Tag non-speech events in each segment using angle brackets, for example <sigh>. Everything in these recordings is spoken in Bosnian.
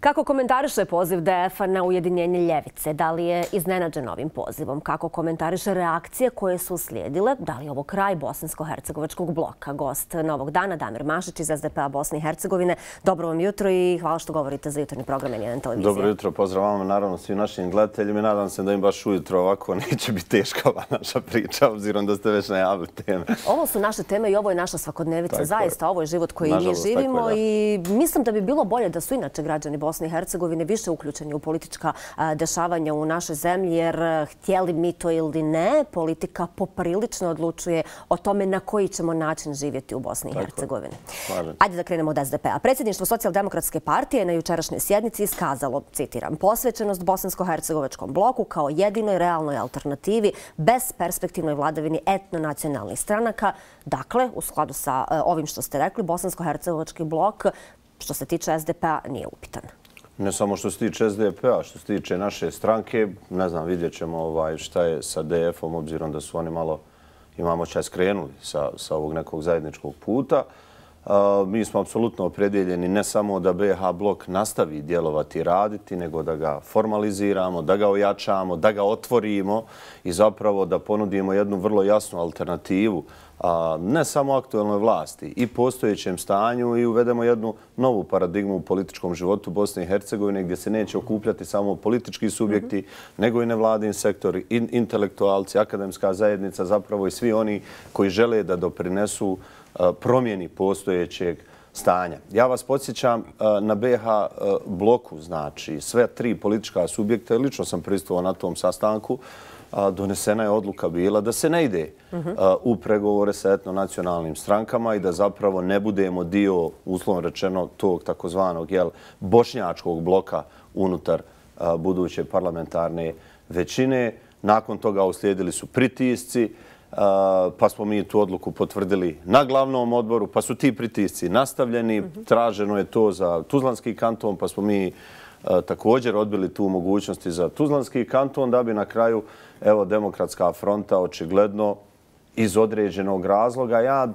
Kako komentariše poziv DF-a na ujedinjenje Ljevice? Da li je iznenađen ovim pozivom? Kako komentariše reakcije koje su slijedile? Da li je ovo kraj Bosansko-Hercegovačkog bloka? Gost Novog dana, Damir Mašić iz SDP-a Bosne i Hercegovine. Dobro vam jutro i hvala što govorite za jutrni program N1 televizije. Dobro jutro, pozdrav vam naravno svim našim gledateljima i nadam se da im baš ujutro ovako <laughs> neće biti teška ova naša priča, obzirom da ste već najavili teme. Ovo su naše teme i ovo je naša svakodnevica. Zaista, ovo je život koji mi živimo i mislim da bi bilo bolje da su inače građani Bosne i Hercegovine više uključeni u politička dešavanja u našoj zemlji, jer htjeli mi to ili ne, politika poprilično odlučuje o tome na koji ćemo način živjeti u Bosni i Hercegovini. Hajde da krenemo od SDP-a. Predsjedništvo socijaldemokratske partije na jučerašnjoj sjednici iskazalo, citiram, posvećenost Bosansko-Hercegovačkom bloku kao jedinoj realnoj alternativi bez perspektivnoj vladavini etnonacionalnih stranaka. Dakle, u skladu sa ovim što ste rekli, Bosansko-Hercegovački blok što se tiče SDP-a nije upitan. Ne samo što se tiče SDP-a, što se tiče naše stranke, ne znam, vidjet ćemo ovaj, šta je sa DF-om, obzirom da su oni malo imamo čas krenuli sa ovog nekog zajedničkog puta. Mi smo apsolutno opredeljeni ne samo da BH blok nastavi djelovati i raditi, nego da ga formaliziramo, da ga ojačamo, da ga otvorimo i zapravo da ponudimo jednu vrlo jasnu alternativu ne samo aktuelnoj vlasti i postojećem stanju i uvedemo jednu novu paradigmu u političkom životu Bosne i Hercegovine gdje se neće okupljati samo politički subjekti, mhm. nego i nevladin sektor, intelektualci, akademska zajednica, zapravo i svi oni koji žele da doprinesu E, promjeni postojećeg stanja. Ja vas podsjećam e, na BH e, bloku, znači sve tri politička subjekta, lično sam pristalo na tom sastanku, donesena je odluka bila da se ne ide mhm. u pregovore sa etnonacionalnim strankama i da zapravo ne budemo dio, uslovno rečeno, tog takozvanog bošnjačkog bloka unutar buduće parlamentarne većine. Nakon toga uslijedili su pritisci, pa smo mi tu odluku potvrdili na glavnom odboru, pa su ti pritisci nastavljeni, mhm. traženo je to za Tuzlanski kanton, pa smo mi također odbili tu mogućnosti za Tuzlanski kanton, da bi na kraju evo demokratska fronta očigledno iz određenog razloga. Ja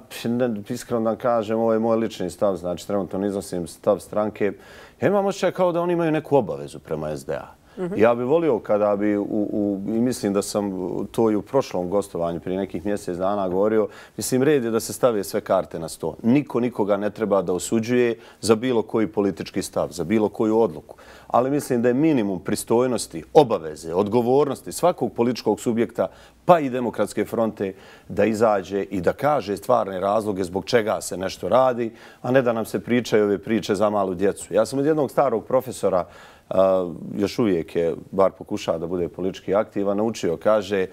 iskreno da kažem, ovo je moj lični stav, znači trenutno iznosim stav stranke. Ja imam ošće kao da oni imaju neku obavezu prema SDA. Mhm. Ja bih volio kada bi, i mislim da sam to i u prošlom gostovanju prije nekih mjesec dana govorio, mislim red je da se stave sve karte na sto. Niko nikoga ne treba da osuđuje za bilo koji politički stav, za bilo koju odluku. Ali mislim da je minimum pristojnosti, obaveze, odgovornosti svakog političkog subjekta pa i demokratske fronte da izađe i da kaže stvarne razloge zbog čega se nešto radi, a ne da nam se pričaju ove priče za malu djecu. Ja sam od jednog starog profesora još uvijek je, bar pokušao da bude politički aktivan, naučio, kaže,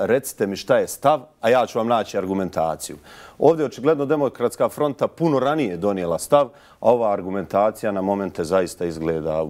recite mi šta je stav, a ja ću vam naći argumentaciju. Ovdje je očigledno demokratska fronta puno ranije donijela stav, a ova argumentacija na momente zaista izgleda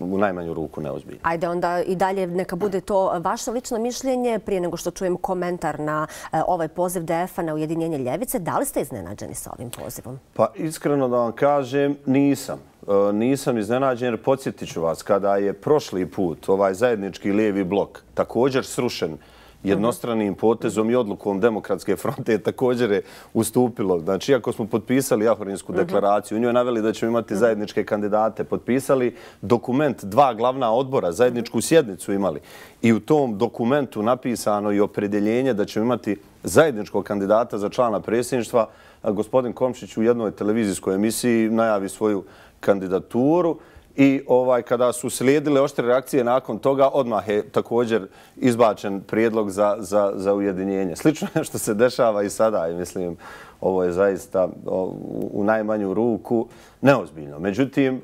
u najmanju ruku neozbiljno. Ajde, onda i dalje neka bude to vaše lično mišljenje. Prije nego što čujem komentar na e, ovaj poziv DF-a na Ujedinjenje Ljevice, da li ste iznenađeni sa ovim pozivom? Pa iskreno da vam kažem, Nisam. Eh, nisam iznenađen jer podsjetit ću vas, kada je prošli put ovaj zajednički lijevi blok također srušen jednostranim potezom i odlukom demokratske fronte <laughs> također je ustupilo. Znači, iako smo potpisali Jahorinsku mhm. deklaraciju, u njoj je naveli da ćemo imati mhm. zajedničke kandidate, potpisali dokument dva glavna odbora, zajedničku mhm. sjednicu imali. I u tom dokumentu napisano je opredeljenje da ćemo imati zajedničkog kandidata za člana predsjedništva. Gospodin Komšić u jednoj televizijskoj emisiji najavi svoju kandidaturu i ovaj kada su slijedile oštre reakcije nakon toga, odmah je također izbačen prijedlog za, za, za ujedinjenje. Slično je što se dešava i sada, i mislim, ovo je zaista o, u najmanju ruku neozbiljno. Međutim,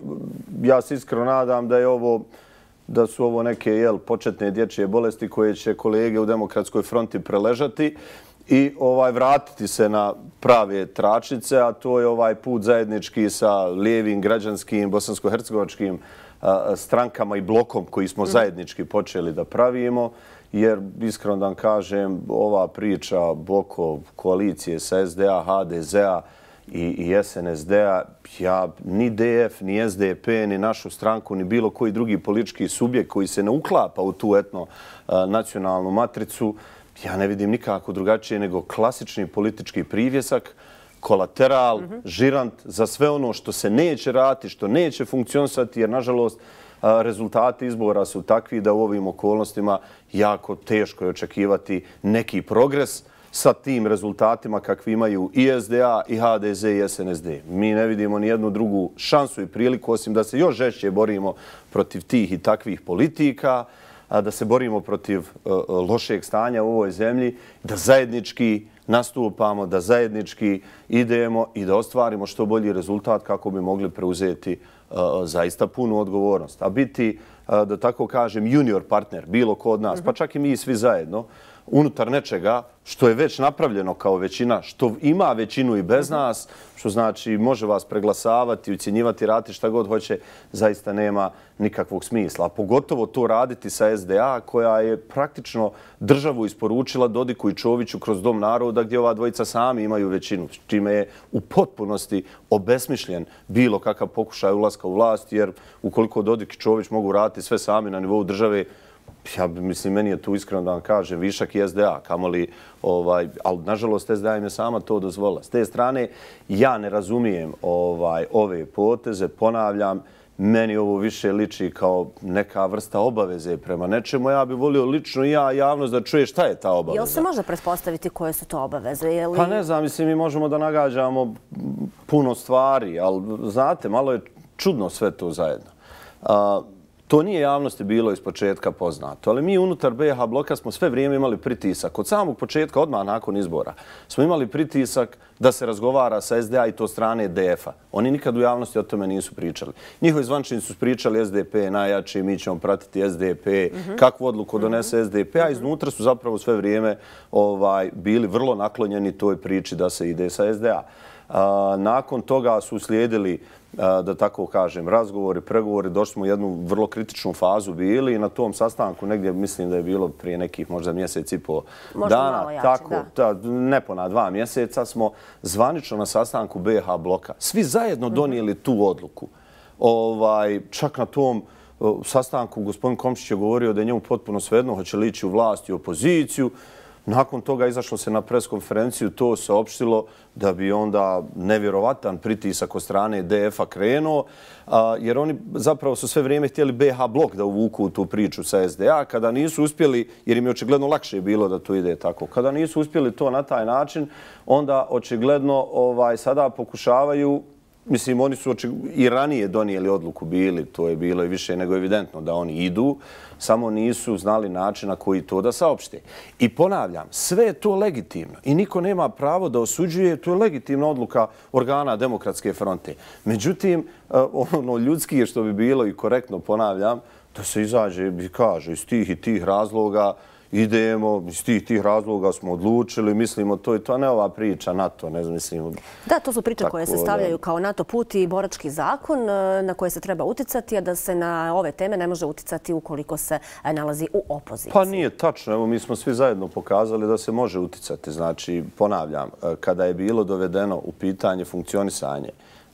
ja se iskreno nadam da je ovo da su ovo neke jel, početne dječje bolesti koje će kolege u demokratskoj fronti preležati i ovaj vratiti se na prave tračnice, a to je ovaj put zajednički sa lijevim građanskim bosansko-hercegovačkim strankama i blokom koji smo mhm. zajednički počeli da pravimo. Jer, iskreno da vam kažem, ova priča boko koalicije sa SDA, HDZ-a i SNSD-a, ja ni DF, ni SDP, ni našu stranku, ni bilo koji drugi politički subjekt koji se ne uklapa u tu etno-nacionalnu matricu, ja ne vidim nikako drugačije nego klasični politički privjesak, kolateral, žirant za sve ono što se neće rati, što neće funkcionisati, jer nažalost rezultati izbora su takvi da u ovim okolnostima jako teško je očekivati neki progres sa tim rezultatima kakvi imaju i SDA, i HDZ, i SNSD. Mi ne vidimo ni jednu drugu šansu i priliku, osim da se još žešće borimo protiv tih i takvih politika, da se borimo protiv e, e, lošeg stanja u ovoj zemlji, da zajednički nastupamo, da zajednički idemo i da ostvarimo što bolji rezultat kako bi mogli preuzeti e, zaista punu odgovornost. A biti, da tako kažem, junior partner, bilo ko od nas, mhm. pa čak i mi svi zajedno, unutar nečega što je već napravljeno kao većina, što ima većinu i bez nas, što znači može vas preglasavati, ucjenjivati, raditi šta god hoće, zaista nema nikakvog smisla. pogotovo to raditi sa SDA koja je praktično državu isporučila Dodiku i Čoviću kroz Dom naroda gdje ova dvojica sami imaju većinu, čime je u potpunosti obesmišljen bilo kakav pokušaj ulaska u vlast, jer ukoliko Dodik i Čović mogu raditi sve sami na nivou države, ja mislim, meni je tu iskreno da vam kažem, višak je SDA, li, ovaj, ali nažalost SDA im je sama to dozvola. S te strane, ja ne razumijem ovaj ove poteze, ponavljam, meni ovo više liči kao neka vrsta obaveze prema nečemu. Ja bih volio lično i ja javno da čuje šta je ta obaveza. Je li se može predpostaviti koje su to obaveze? Pa ne znam, mislim, mi možemo da nagađamo puno stvari, ali znate, malo je čudno sve to zajedno. Uh, To nije javnosti bilo iz početka poznato, ali mi unutar BH bloka smo sve vrijeme imali pritisak. Od samog početka, odmah nakon izbora, smo imali pritisak da se razgovara sa SDA i to strane DF-a. Oni nikad u javnosti o tome nisu pričali. Njihovi zvančini su pričali SDP najjače i mi ćemo pratiti SDP, mhm. kakvu odluku mhm. donese SDP, a iznutra su zapravo sve vrijeme ovaj, bili vrlo naklonjeni toj priči da se ide sa sda Nakon toga su slijedili, da tako kažem, razgovori, pregovori. Došli smo u jednu vrlo kritičnu fazu bili i na tom sastanku negdje mislim da je bilo prije nekih možda mjesec i po dana. Možda malo jače, da. Ne ponad dva mjeseca smo zvanično na sastanku BH bloka. Svi zajedno mhm. donijeli tu odluku. Ovaj, čak na tom sastanku gospodin Komšić je govorio da je njemu potpuno svejedno hoće li ići u vlast i opoziciju. Nakon toga izašlo se na preskonferenciju, to se opštilo da bi onda nevjerovatan pritisak od strane DF-a krenuo, jer oni zapravo su sve vrijeme htjeli BH blok da uvuku tu priču sa SDA, kada nisu uspjeli, jer im je očigledno lakše bilo da to ide tako, kada nisu uspjeli to na taj način, onda očigledno ovaj, sada pokušavaju Mislim, oni su i ranije donijeli odluku bili, to je bilo i više nego evidentno da oni idu, samo nisu znali načina koji to da saopšte. I ponavljam, sve je to legitimno i niko nema pravo da osuđuje, to je legitimna odluka organa demokratske fronte. Međutim, e, ono ljudski je što bi bilo i korektno ponavljam, da se izađe i kaže iz tih i tih razloga, idemo, iz tih tih razloga smo odlučili, mislimo to i to, ne ova priča NATO, ne znam, mislim... Da, to su priče koje se stavljaju kao NATO put i borački zakon eh, na koje se treba uticati, a da se na ove teme ne može uticati ukoliko se eh, nalazi u opoziciji. Pa nije tačno, evo, mi smo svi zajedno pokazali da se može uticati. Znači, ponavljam, eh, kada je bilo dovedeno u pitanje funkcionisanje,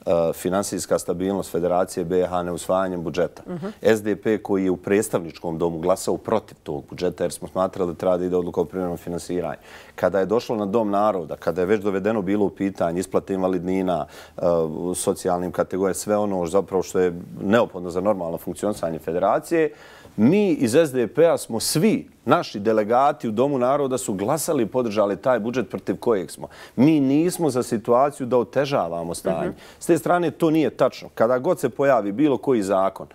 Eh, finansijska stabilnost Federacije BH neusvajanjem budžeta. Mhm. SDP koji je u predstavničkom domu glasao protiv tog budžeta jer smo smatrali da treba da ide odluka o primjernom finansiranju. Kada je došlo na Dom naroda, kada je već dovedeno bilo u pitanje isplate invalidnina, u eh, socijalnim kategorijama, sve ono zapravo što je neophodno za normalno funkcionisanje Federacije, mi iz SDP-a smo svi naši delegati u Domu naroda su glasali i podržali taj budžet protiv kojeg smo. Mi nismo za situaciju da otežavamo stanje. Mhm. S te strane to nije tačno. Kada god se pojavi bilo koji zakon,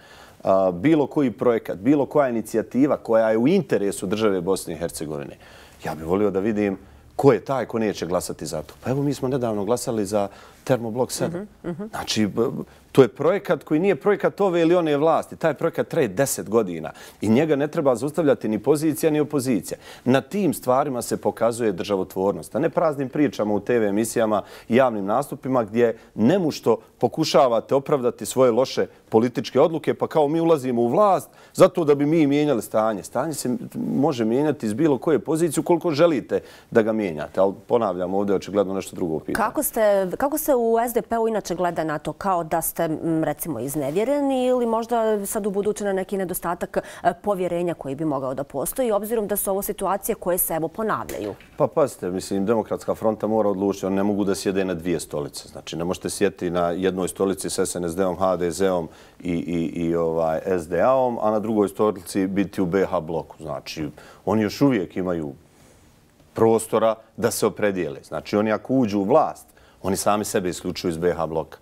bilo koji projekat, bilo koja inicijativa koja je u interesu države Bosne i Hercegovine, ja bih volio da vidim ko je taj ko neće glasati za to. Pa evo mi smo nedavno glasali za termoblok 7. Uh Znači, to je projekat koji nije projekat ove ili one vlasti. Taj projekat traje deset godina i njega ne treba zaustavljati ni pozicija ni opozicija. Na tim stvarima se pokazuje državotvornost, a ne praznim pričama u TV emisijama i javnim nastupima gdje nemušto pokušavate opravdati svoje loše političke odluke, pa kao mi ulazimo u vlast zato da bi mi mijenjali stanje. Stanje se može mijenjati iz bilo koje pozicije koliko želite da ga mijenjate. Ali ponavljam, ovdje očigledno nešto drugo u pitanju. Kako ste, kako ste se u SDP-u inače gleda na to kao da ste, recimo, iznevjereni ili možda sad u buduće na neki nedostatak e, povjerenja koji bi mogao da postoji, obzirom da su ovo situacije koje se evo ponavljaju? Pa pazite, mislim, demokratska fronta mora odlučiti, oni ne mogu da sjede na dvije stolice. Znači, ne možete sjeti na jednoj stolici s SNSD-om, HDZ-om i ovaj, SDA-om, a na drugoj stolici biti u BH bloku. Znači, oni još uvijek imaju prostora da se opredijele. Znači, oni ako uđu u vlast, oni sami sebe isključuju iz BH bloka.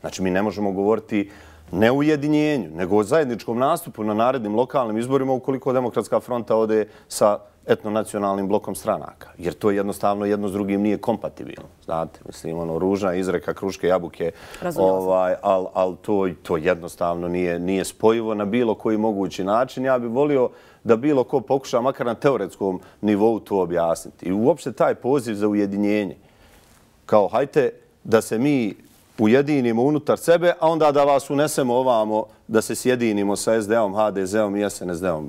Znači, mi ne možemo govoriti ne u jedinjenju, nego o zajedničkom nastupu na narednim lokalnim izborima ukoliko demokratska fronta ode sa etnonacionalnim blokom stranaka. Jer to jednostavno jedno s drugim nije kompatibilno. Znate, mislim, ono, ružna izreka, kruške, jabuke, ovaj, ali al to, to jednostavno nije, nije spojivo na bilo koji mogući način. Ja bih volio da bilo ko pokuša makar na teoretskom nivou to objasniti. I uopšte taj poziv za ujedinjenje kao hajte da se mi ujedinimo unutar sebe, a onda da vas unesemo ovamo da se sjedinimo sa SD-om, HDZ-om i SNSD-om.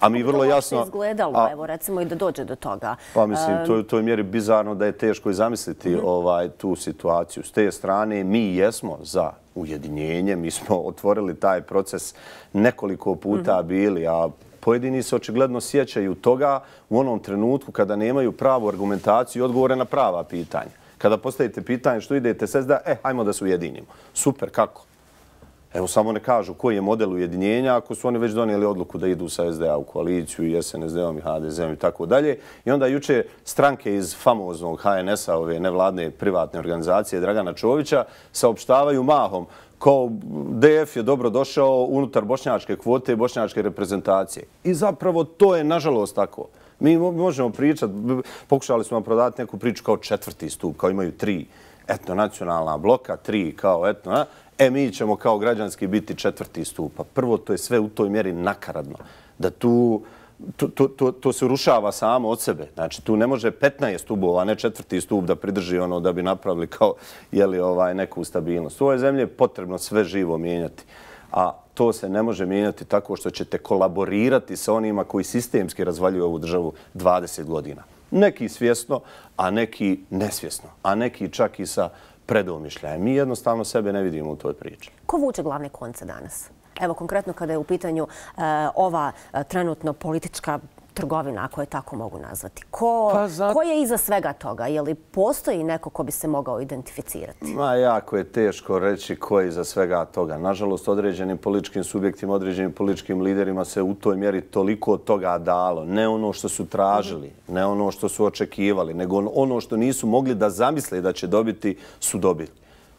A mi vrlo jasno... To je izgledalo, evo, recimo, i da dođe do toga. Pa mislim, to je u toj mjeri bizarno da je teško i zamisliti mhm. ovaj, tu situaciju. S te strane, mi jesmo za ujedinjenje, mi smo <laughs> otvorili taj proces nekoliko puta mhm. bili, a pojedini se očigledno sjećaju toga u onom trenutku kada nemaju pravu argumentaciju i odgovore na prava pitanja kada postavite pitanje što idete sezda, e, hajmo da se ujedinimo. Super, kako? Evo, samo ne kažu koji je model ujedinjenja ako su oni već donijeli odluku da idu sa SDA u koaliciju i SNSD-om i HDZ-om i tako dalje. I onda juče stranke iz famoznog HNS-a, ove nevladne privatne organizacije Dragana Čovića, saopštavaju mahom kao DF je dobro došao unutar bošnjačke kvote i bošnjačke reprezentacije. I zapravo to je, nažalost, tako. Mi možemo pričati, pokušali smo prodati neku priču kao četvrti stup, kao imaju tri etnonacionalna bloka, tri kao etno, e mi ćemo kao građanski biti četvrti stup. Prvo, to je sve u toj mjeri nakaradno. Da tu, to, to, to, se urušava samo od sebe. Znači, tu ne može 15 stubova, a ne četvrti stup da pridrži ono da bi napravili kao jeli, ovaj, neku stabilnost. U ovoj zemlji je potrebno sve živo mijenjati. A, to se ne može mijenjati tako što ćete kolaborirati sa onima koji sistemski razvaljuju ovu državu 20 godina. Neki svjesno, a neki nesvjesno, a neki čak i sa predomišljajem. Mi jednostavno sebe ne vidimo u toj priči. Ko vuče glavne konce danas? Evo konkretno kada je u pitanju eh, ova eh, trenutno politička trgovina, ako je tako mogu nazvati? Ko, pa ko je iza svega toga? Je li postoji neko ko bi se mogao identificirati? Ma jako je teško reći ko je iza svega toga. Nažalost, određenim političkim subjektima, određenim političkim liderima se u toj mjeri toliko od toga dalo. Ne ono što su tražili, ne ono što su očekivali, nego ono što nisu mogli da zamisle da će dobiti, su dobili.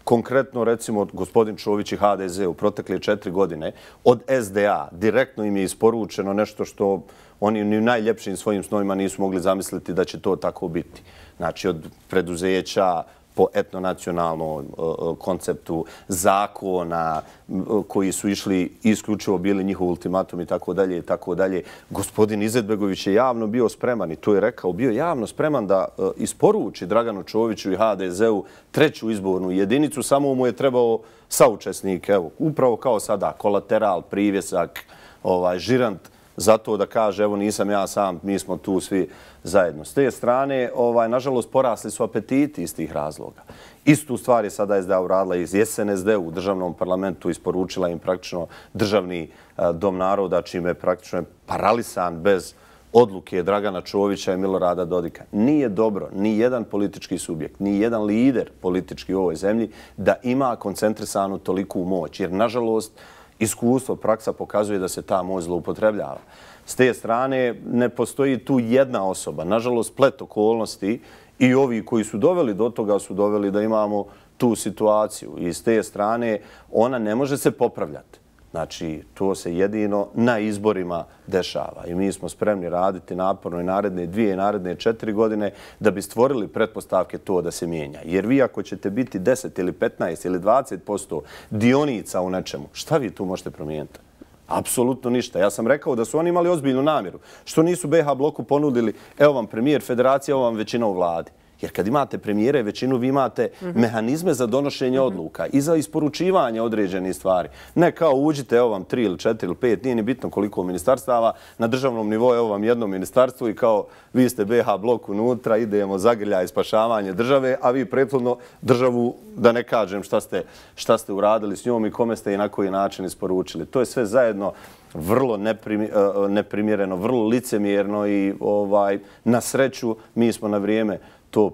Konkretno, recimo, gospodin Čović i HDZ u protekle četiri godine od SDA direktno im je isporučeno nešto što oni ni u najljepšim svojim snovima nisu mogli zamisliti da će to tako biti. Znači, od preduzeća po etnonacionalnom e, e, konceptu, zakona koji su išli isključivo bili njihov ultimatum i tako dalje i tako dalje. Gospodin Izetbegović je javno bio spreman i to je rekao, bio javno spreman da e, isporuči Draganu Čoviću i HDZ-u treću izbornu jedinicu, samo mu je trebao saučesnik, evo, upravo kao sada, kolateral, privjesak, ovaj, žirant zato da kaže, evo nisam ja sam, mi smo tu svi zajedno. S te strane, ovaj, nažalost, porasli su apetiti iz tih razloga. Istu stvar je sada SDA uradila iz SNSD u državnom parlamentu, isporučila im praktično državni eh, dom naroda, čime je praktično paralisan bez odluke Dragana Čovića i Milorada Dodika. Nije dobro ni jedan politički subjekt, ni jedan lider politički u ovoj zemlji da ima koncentrisanu toliku moć, jer, nažalost, iskustvo, praksa pokazuje da se ta moć zloupotrebljava. S te strane, ne postoji tu jedna osoba. Nažalost, plet okolnosti i ovi koji su doveli do toga su doveli da imamo tu situaciju. I s te strane, ona ne može se popravljati. Znači, to se jedino na izborima dešava. I mi smo spremni raditi naporno i naredne dvije i naredne četiri godine da bi stvorili pretpostavke to da se mijenja. Jer vi ako ćete biti 10 ili 15 ili 20% dionica u nečemu, šta vi tu možete promijeniti? Apsolutno ništa. Ja sam rekao da su oni imali ozbiljnu namjeru. Što nisu BH bloku ponudili, evo vam premijer federacije, evo vam većina u vladi. Jer kad imate premijere, većinu vi imate mehanizme za donošenje odluka i za isporučivanje određenih stvari. Ne kao uđite, evo vam tri ili četiri ili pet, nije ni bitno koliko ministarstava, na državnom nivou evo vam jedno ministarstvo i kao vi ste BH blok unutra, idemo zagrlja i spašavanje države, a vi prethodno državu, da ne kažem šta ste uradili s njom i kome ste i na koji način isporučili. To je sve zajedno vrlo e, e, neprimjereno, vrlo licemjerno i ovaj, na sreću mi smo na vrijeme to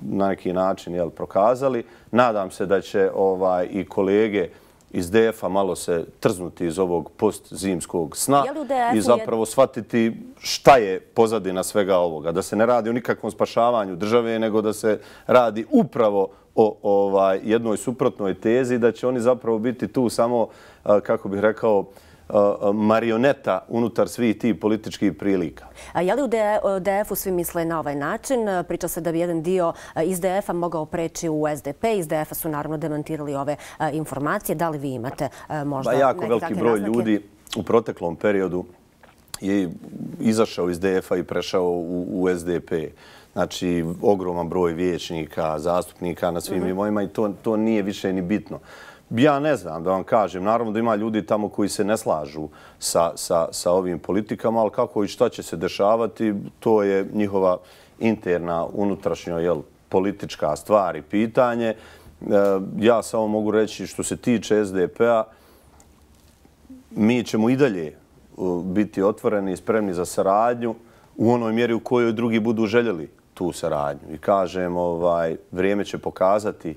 na neki način jel, prokazali. Nadam se da će ovaj i kolege iz DF-a malo se trznuti iz ovog postzimskog sna i zapravo shvatiti šta je pozadina svega ovoga. Da se ne radi o nikakvom spašavanju države, nego da se radi upravo o ovaj, jednoj suprotnoj tezi da će oni zapravo biti tu samo, kako bih rekao, uh, marioneta unutar svih tih političkih prilika. A je li u DF-u e, svi misle na ovaj način? Priča se da bi jedan dio iz DF-a mogao preći u SDP. Iz DF-a su naravno demantirali ove informacije. Da li vi imate možda pa neke takve naznake? Jako veliki broj ljudi u proteklom periodu je izašao iz DF-a i prešao u SDP. Znači, ogroman broj vječnika, zastupnika na svim mhm. imovima i to nije više ni bitno. Ja ne znam da vam kažem. Naravno da ima ljudi tamo koji se ne slažu sa ovim politikama, ali kako i šta će se dešavati, to je njihova interna, unutrašnja politička stvar i pitanje. E, ja samo mogu reći što se tiče SDP-a, mi ćemo i dalje e, biti otvoreni i spremni za saradnju u onoj mjeri u kojoj drugi budu željeli tu saradnju. I kažem, ovaj, vrijeme će pokazati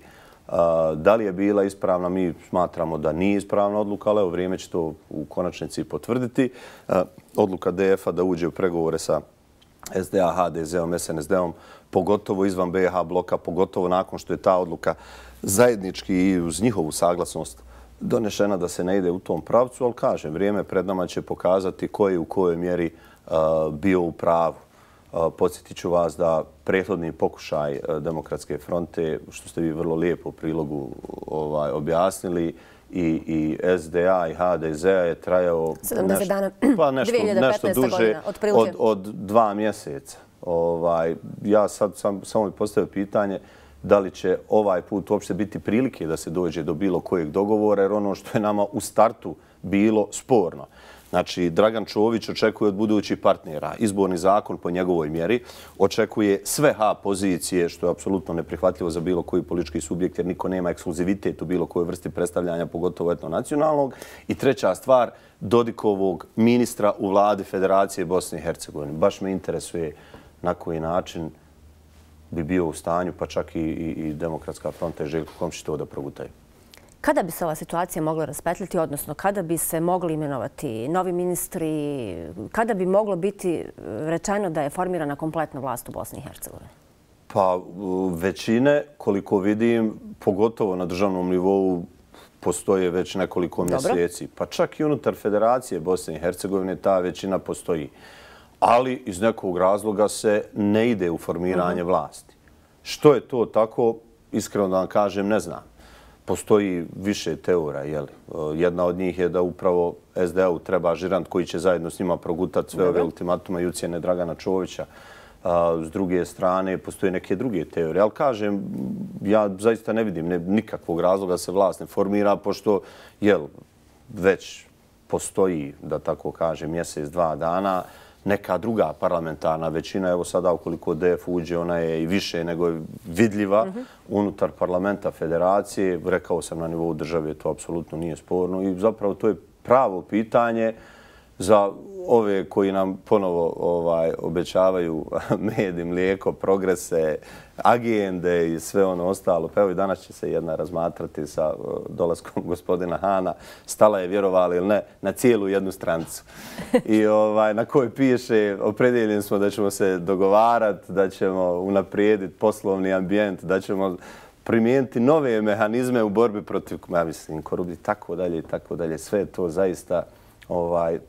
Da li je bila ispravna, mi smatramo da nije ispravna odluka, ali u vrijeme će to u konačnici potvrditi. Odluka DF-a da uđe u pregovore sa SDA, HDZ-om, SNSD-om, pogotovo izvan BH bloka, pogotovo nakon što je ta odluka zajednički i uz njihovu saglasnost donešena da se ne ide u tom pravcu, ali kažem, vrijeme pred nama će pokazati ko je u kojoj mjeri bio u pravu. Podsjetit ću vas da prethodni pokušaj e, Demokratske fronte, što ste vi vrlo lijepo u prilogu ovaj, objasnili, i, i SDA i HDZ je trajao 70 nešto, dana. <clears throat> Pa nešto, <clears throat> nešto duže od, od dva mjeseca. Ovaj, ja sad sam, samo bi postavio pitanje da li će ovaj put uopšte biti prilike da se dođe do bilo kojeg dogovora, jer ono što je nama u startu bilo sporno. Znači, Dragan Čović očekuje od budućih partnera. Izborni zakon po njegovoj mjeri očekuje sve H pozicije, što je apsolutno neprihvatljivo za bilo koji politički subjekt, jer niko nema ekskluzivitet u bilo kojoj vrsti predstavljanja, pogotovo etno nacionalnog. I treća stvar, Dodikovog ministra u vladi Federacije Bosne i Hercegovine. Baš me interesuje na koji način bi bio u stanju, pa čak i demokratska fronta i željko komši to da progutaju. Kada bi se ova situacija mogla raspetljati, odnosno kada bi se mogli imenovati novi ministri, kada bi moglo biti e, rečeno da je formirana kompletna vlast u Bosni i Hercegovini? Pa većine, koliko vidim, pogotovo na državnom nivou, postoje već nekoliko mjeseci. Pa čak i unutar Federacije Bosne i Hercegovine ta većina postoji. Ali iz nekog razloga se ne ide u formiranje mhm. vlasti. Što je to tako, iskreno da vam kažem, ne znam postoji više teora. E, jedna od njih je da upravo SDA-u treba žirant koji će zajedno s njima progutati sve ove ultimatuma Jucijene Dragana Čovovića. E, s druge strane, postoje neke druge teorije. Ali kažem, ja zaista ne vidim nikakvog razloga da se vlast ne formira, pošto već postoji, da tako kažem, mjesec, dva dana, neka druga parlamentarna većina. Evo sada, ukoliko DF uđe, ona je i više nego vidljiva unutar parlamenta federacije. Rekao sam na nivou države, to apsolutno nije sporno. I zapravo to je pravo pitanje za ove koji nam ponovo ovaj, obećavaju <laughs> med i mlijeko, progrese, agende i sve ono ostalo. Pa evo i danas će se jedna razmatrati sa dolaskom <laughs> gospodina Hana. Stala je, vjerovali ili ne, na cijelu jednu strancu. I ovaj, na kojoj piše, opredeljeni smo da ćemo se dogovarati, da ćemo unaprijediti poslovni ambijent, da ćemo primijeniti nove mehanizme u borbi protiv ja mislim, korupcije, tako dalje i tako dalje. Sve to zaista ovaj,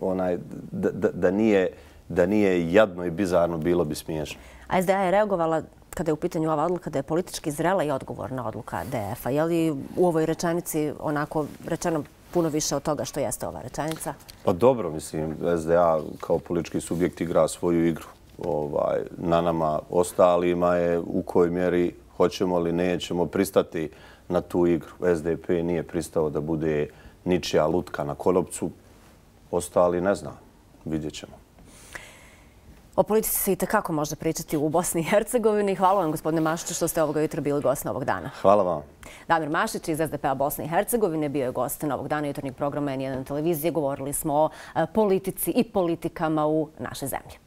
onaj, da, da, da, nije, da nije jadno i bizarno, bilo bi smiješno. A SDA je reagovala kada je u pitanju ova odluka da je politički zrela i odgovorna odluka DF-a. Je li u ovoj rečanici onako rečeno puno više od toga što jeste ova rečanica? Pa dobro, mislim, SDA kao politički subjekt igra svoju igru. Ovaj, na nama ostalima je u kojoj mjeri hoćemo li nećemo pristati na tu igru. SDP nije pristao da bude ničija lutka na kolopcu ostali ne znam. Vidjet ćemo. O politici se i takako može pričati u Bosni i Hercegovini. Hvala vam, gospodine Mašiću, što ste ovoga jutra bili gost Novog dana. Hvala vam. Damir Mašić iz SDP-a Bosne i Hercegovine bio je gost Novog dana jutarnjeg programa N1 televizije. Govorili smo o e, politici i politikama u našoj zemlji.